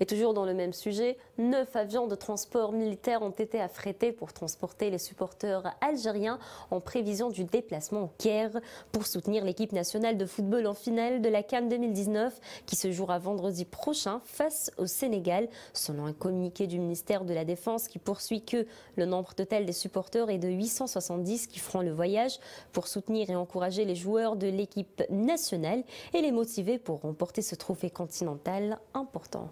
Et toujours dans le même sujet, neuf avions de transport militaire ont été affrétés pour transporter les supporters algériens en prévision du déplacement au Caire pour soutenir l'équipe nationale de football en finale de la Cannes 2019 qui se jouera vendredi prochain face au Sénégal, selon un communiqué du ministère de la Défense qui poursuit que le nombre total des supporters est de 870 qui feront le voyage pour soutenir et encourager les joueurs de l'équipe nationale et les motiver pour remporter ce trophée continental important.